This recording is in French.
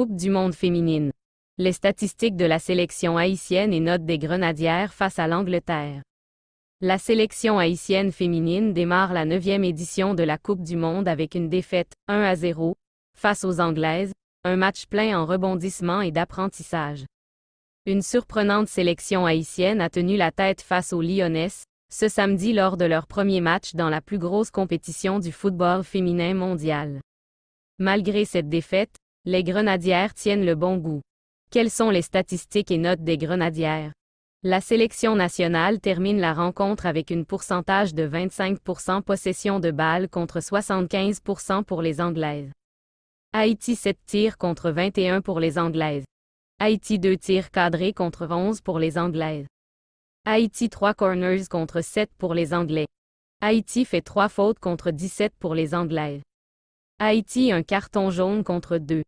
Coupe du monde féminine. Les statistiques de la sélection haïtienne et notes des Grenadières face à l'Angleterre. La sélection haïtienne féminine démarre la neuvième édition de la Coupe du monde avec une défaite 1 à 0 face aux Anglaises, un match plein en rebondissements et d'apprentissage. Une surprenante sélection haïtienne a tenu la tête face aux Lyonnaises, ce samedi lors de leur premier match dans la plus grosse compétition du football féminin mondial. Malgré cette défaite, les grenadières tiennent le bon goût. Quelles sont les statistiques et notes des grenadières? La sélection nationale termine la rencontre avec une pourcentage de 25% possession de balles contre 75% pour les Anglaises. Haïti 7 tirs contre 21 pour les Anglaises. Haïti 2 tirs cadrés contre 11 pour les Anglaises. Haïti 3 corners contre 7 pour les Anglais. Haïti fait 3 fautes contre 17 pour les Anglaises. Haïti un carton jaune contre deux.